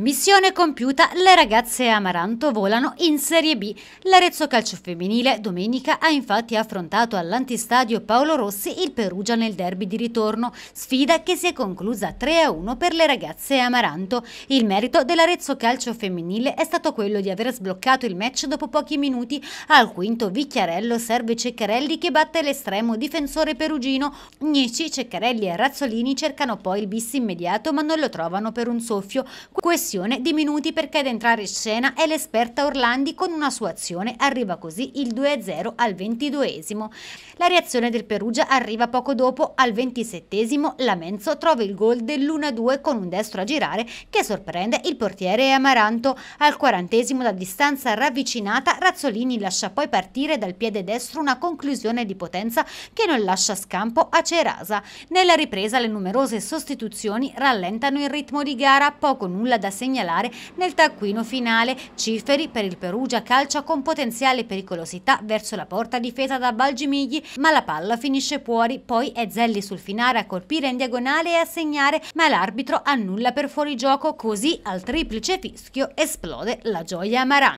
Missione compiuta, le ragazze Amaranto volano in Serie B. L'Arezzo Calcio Femminile domenica ha infatti affrontato all'antistadio Paolo Rossi il Perugia nel derby di ritorno, sfida che si è conclusa 3-1 per le ragazze Amaranto. Il merito dell'Arezzo Calcio Femminile è stato quello di aver sbloccato il match dopo pochi minuti. Al quinto Vicchiarello serve Ceccarelli che batte l'estremo difensore perugino. Gnici, Ceccarelli e Razzolini cercano poi il bis immediato ma non lo trovano per un soffio. Questo di minuti perché ad entrare in scena è l'esperta Orlandi con una sua azione, arriva così il 2-0 al 22esimo. La reazione del Perugia arriva poco dopo, al 27esimo Lamenzo trova il gol dell'1-2 con un destro a girare che sorprende il portiere Amaranto. Al 40esimo da distanza ravvicinata Razzolini lascia poi partire dal piede destro una conclusione di potenza che non lascia scampo a Cerasa. Nella ripresa le numerose sostituzioni rallentano il ritmo di gara, poco nulla da segnalare nel taccuino finale. Ciferi per il Perugia calcia con potenziale pericolosità verso la porta difesa da Balgimigli, ma la palla finisce fuori, poi è Zelli sul finale a colpire in diagonale e a segnare, ma l'arbitro annulla per fuorigioco, così al triplice fischio esplode la gioia amarana.